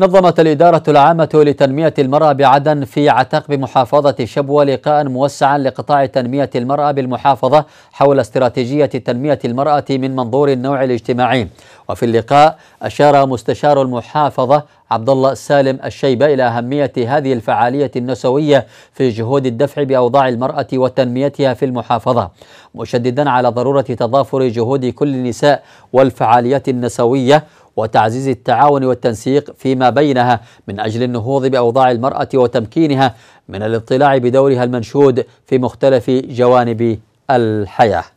نظمت الإدارة العامة لتنمية المرأة بعدن في عتق بمحافظة شبوة لقاء موسعا لقطاع تنمية المرأة بالمحافظة حول استراتيجية تنمية المرأة من منظور النوع الاجتماعي وفي اللقاء أشار مستشار المحافظة عبد الله سالم الشيبة إلى أهمية هذه الفعالية النسوية في جهود الدفع بأوضاع المرأة وتنميتها في المحافظة مشددا على ضرورة تضافر جهود كل النساء والفعاليات النسوية وتعزيز التعاون والتنسيق فيما بينها من أجل النهوض بأوضاع المرأة وتمكينها من الاطلاع بدورها المنشود في مختلف جوانب الحياه